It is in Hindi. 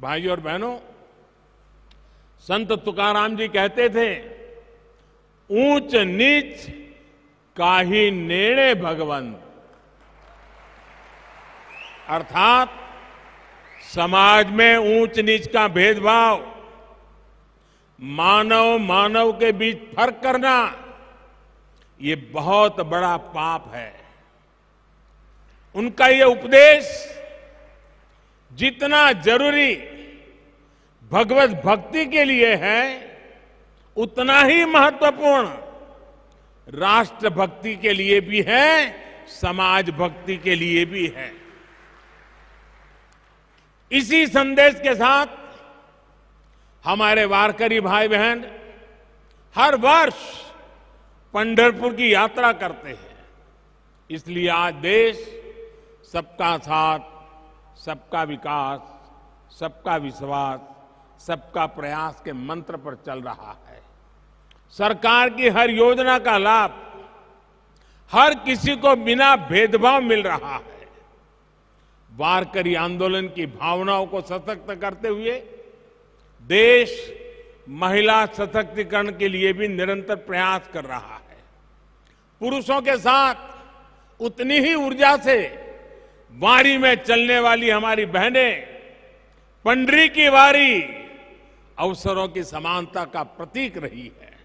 भाई और बहनों संत तुकाराम जी कहते थे ऊंच नीच का ही निर्णय भगवंत अर्थात समाज में ऊंच नीच का भेदभाव मानव मानव के बीच फर्क करना ये बहुत बड़ा पाप है उनका ये उपदेश जितना जरूरी भगवत भक्ति के लिए है उतना ही महत्वपूर्ण राष्ट्र भक्ति के लिए भी है समाज भक्ति के लिए भी है इसी संदेश के साथ हमारे वारकरी भाई बहन हर वर्ष पंडरपुर की यात्रा करते हैं इसलिए आज देश सबका साथ सबका विकास सबका विश्वास सबका प्रयास के मंत्र पर चल रहा है सरकार की हर योजना का लाभ हर किसी को बिना भेदभाव मिल रहा है वारकरी आंदोलन की भावनाओं को सशक्त करते हुए देश महिला सशक्तिकरण के लिए भी निरंतर प्रयास कर रहा है पुरुषों के साथ उतनी ही ऊर्जा से वारी में चलने वाली हमारी बहनें पंडरी की वारी अवसरों की समानता का प्रतीक रही है